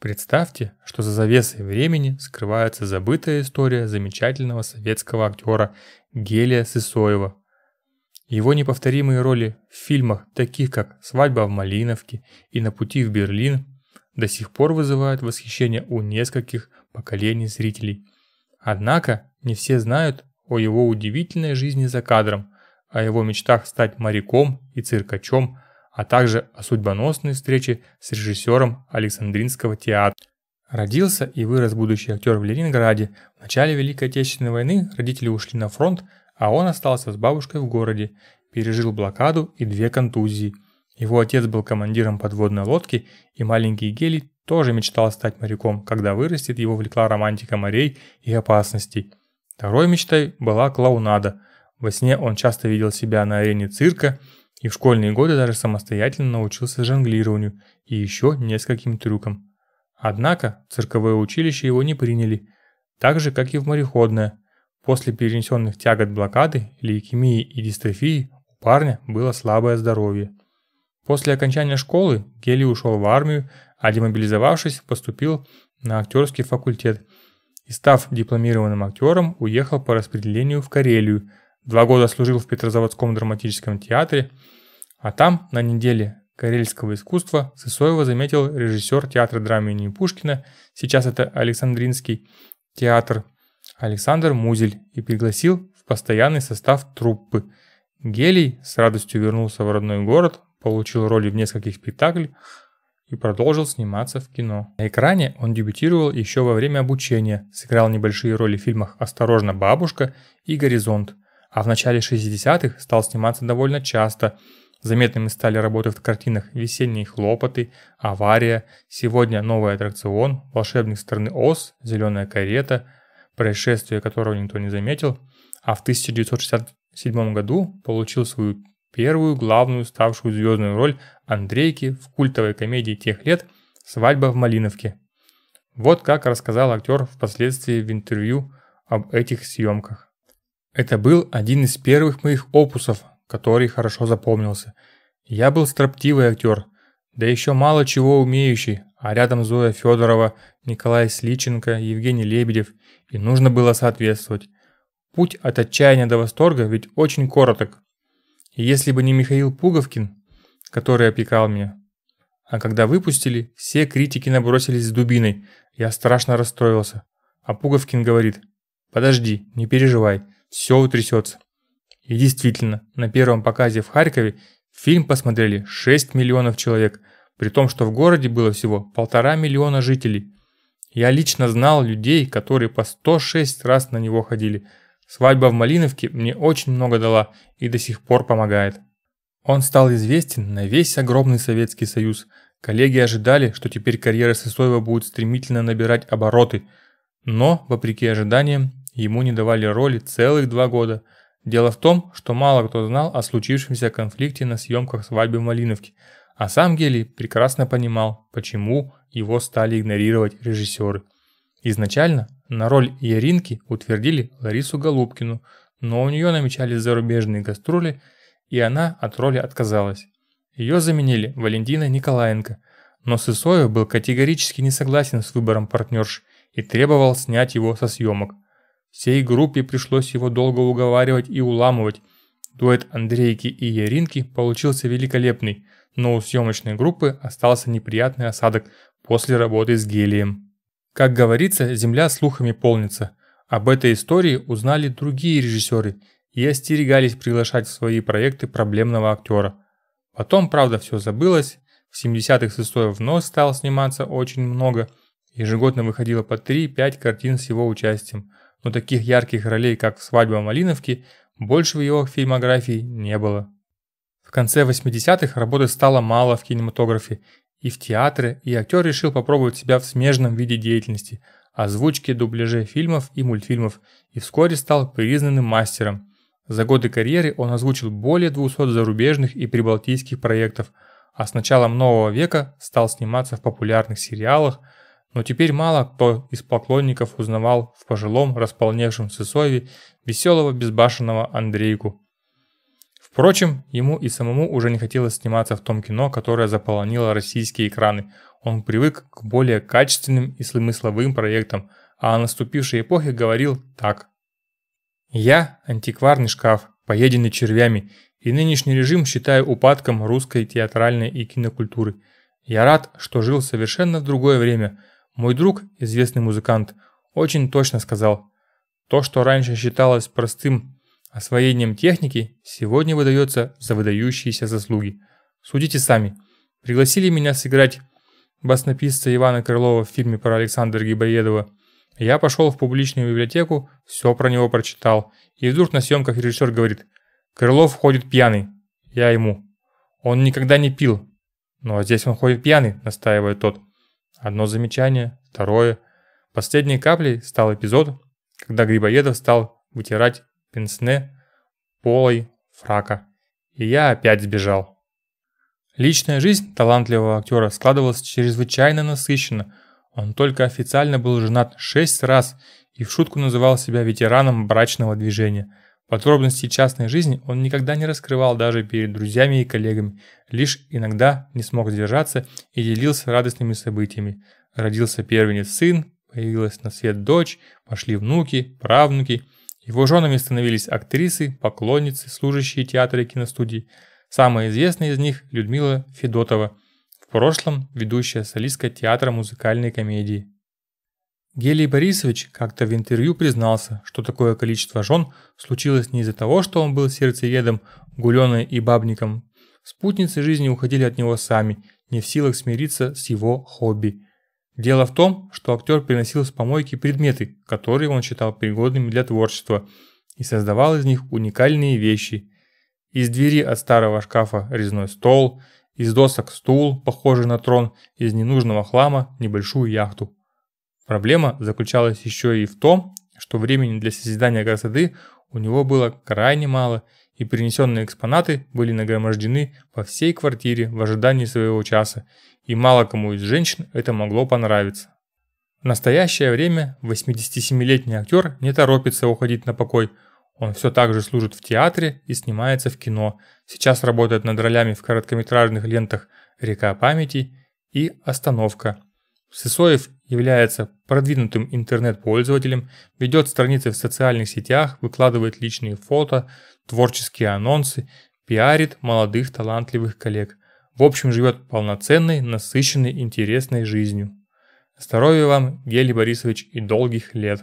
Представьте, что за завесой времени скрывается забытая история замечательного советского актера Гелия Сысоева. Его неповторимые роли в фильмах, таких как «Свадьба в Малиновке» и «На пути в Берлин», до сих пор вызывают восхищение у нескольких поколений зрителей. Однако не все знают о его удивительной жизни за кадром, о его мечтах стать моряком и циркачом – а также о судьбоносной встрече с режиссером Александринского театра. Родился и вырос будущий актер в Ленинграде. В начале Великой Отечественной войны родители ушли на фронт, а он остался с бабушкой в городе, пережил блокаду и две контузии. Его отец был командиром подводной лодки, и маленький Гелий тоже мечтал стать моряком, когда вырастет, его влекла романтика морей и опасностей. Второй мечтой была клоунада. Во сне он часто видел себя на арене цирка – и в школьные годы даже самостоятельно научился жонглированию и еще нескольким трюкам. Однако цирковое училище его не приняли, так же, как и в мореходное. После перенесенных тягот блокады, лейкемии и дистрофии у парня было слабое здоровье. После окончания школы Гели ушел в армию, а демобилизовавшись, поступил на актерский факультет и, став дипломированным актером, уехал по распределению в Карелию. Два года служил в Петрозаводском драматическом театре – а там, на неделе карельского искусства, Сысоева заметил режиссер театра драмы имени Пушкина, сейчас это Александринский театр, Александр Музель, и пригласил в постоянный состав труппы. Гелий с радостью вернулся в родной город, получил роли в нескольких спектаклях, и продолжил сниматься в кино. На экране он дебютировал еще во время обучения, сыграл небольшие роли в фильмах «Осторожно, бабушка» и «Горизонт», а в начале 60-х стал сниматься довольно часто, Заметными стали работы в картинах «Весенние хлопоты», «Авария», «Сегодня новый аттракцион», «Волшебник страны Оз», «Зеленая карета», происшествие которого никто не заметил, а в 1967 году получил свою первую главную ставшую звездную роль Андрейки в культовой комедии тех лет «Свадьба в Малиновке». Вот как рассказал актер впоследствии в интервью об этих съемках. Это был один из первых моих опусов, который хорошо запомнился. Я был строптивый актер, да еще мало чего умеющий, а рядом Зоя Федорова, Николай Сличенко, Евгений Лебедев, и нужно было соответствовать. Путь от отчаяния до восторга ведь очень короток. И если бы не Михаил Пуговкин, который опекал меня. А когда выпустили, все критики набросились с дубиной. Я страшно расстроился. А Пуговкин говорит, подожди, не переживай, все утрясется. И действительно, на первом показе в Харькове фильм посмотрели 6 миллионов человек, при том, что в городе было всего полтора миллиона жителей. Я лично знал людей, которые по 106 раз на него ходили. Свадьба в Малиновке мне очень много дала и до сих пор помогает. Он стал известен на весь огромный Советский Союз. Коллеги ожидали, что теперь карьера Сысоева будет стремительно набирать обороты. Но, вопреки ожиданиям, ему не давали роли целых два года – Дело в том, что мало кто знал о случившемся конфликте на съемках свадьбы Малиновки, а сам Гелий прекрасно понимал, почему его стали игнорировать режиссеры. Изначально на роль Яринки утвердили Ларису Голубкину, но у нее намечались зарубежные гастроли, и она от роли отказалась. Ее заменили Валентина Николаенко, но Сысоев был категорически не согласен с выбором партнерши и требовал снять его со съемок – Всей группе пришлось его долго уговаривать и уламывать. Дуэт Андрейки и Яринки получился великолепный, но у съемочной группы остался неприятный осадок после работы с гелием. Как говорится, земля слухами полнится. Об этой истории узнали другие режиссеры и остерегались приглашать в свои проекты проблемного актера. Потом, правда, все забылось. В 70-х Сысоев вновь стал сниматься очень много. Ежегодно выходило по 3-5 картин с его участием – но таких ярких ролей, как «Свадьба Малиновки», больше в его фильмографии не было. В конце 80-х работы стало мало в кинематографе, и в театре, и актер решил попробовать себя в смежном виде деятельности – озвучке, дубляже фильмов и мультфильмов, и вскоре стал признанным мастером. За годы карьеры он озвучил более 200 зарубежных и прибалтийских проектов, а с началом нового века стал сниматься в популярных сериалах – но теперь мало кто из поклонников узнавал в пожилом, располневшем Сысоеве веселого безбашенного Андрейку. Впрочем, ему и самому уже не хотелось сниматься в том кино, которое заполонило российские экраны. Он привык к более качественным и смысловым проектам, а о наступившей эпохе говорил так. «Я – антикварный шкаф, поеденный червями, и нынешний режим считаю упадком русской театральной и кинокультуры. Я рад, что жил совершенно в другое время – мой друг, известный музыкант, очень точно сказал, то, что раньше считалось простым освоением техники, сегодня выдается за выдающиеся заслуги. Судите сами. Пригласили меня сыграть баснописца Ивана Крылова в фильме про Александра Гибоедова. Я пошел в публичную библиотеку, все про него прочитал. И вдруг на съемках режиссер говорит, Крылов ходит пьяный. Я ему. Он никогда не пил. Ну а здесь он ходит пьяный, настаивает тот. Одно замечание, второе. Последней каплей стал эпизод, когда Грибоедов стал вытирать пенсне полой фрака. И я опять сбежал. Личная жизнь талантливого актера складывалась чрезвычайно насыщенно. Он только официально был женат шесть раз и в шутку называл себя ветераном брачного движения – Подробности частной жизни он никогда не раскрывал даже перед друзьями и коллегами, лишь иногда не смог сдержаться и делился радостными событиями. Родился первенец сын, появилась на свет дочь, пошли внуки, правнуки. Его женами становились актрисы, поклонницы, служащие театра и киностудии. Самая известная из них – Людмила Федотова, в прошлом ведущая солистка театра музыкальной комедии. Гелий Борисович как-то в интервью признался, что такое количество жен случилось не из-за того, что он был сердцеедом, гуленой и бабником. Спутницы жизни уходили от него сами, не в силах смириться с его хобби. Дело в том, что актер приносил с помойки предметы, которые он считал пригодными для творчества, и создавал из них уникальные вещи. Из двери от старого шкафа резной стол, из досок стул, похожий на трон, из ненужного хлама небольшую яхту. Проблема заключалась еще и в том, что времени для созидания красоты у него было крайне мало, и принесенные экспонаты были нагромождены по всей квартире в ожидании своего часа, и мало кому из женщин это могло понравиться. В настоящее время 87-летний актер не торопится уходить на покой. Он все так же служит в театре и снимается в кино. Сейчас работает над ролями в короткометражных лентах «Река памяти» и «Остановка», Сысоев является продвинутым интернет-пользователем, ведет страницы в социальных сетях, выкладывает личные фото, творческие анонсы, пиарит молодых талантливых коллег. В общем, живет полноценной, насыщенной, интересной жизнью. Здоровья вам, Гелий Борисович, и долгих лет!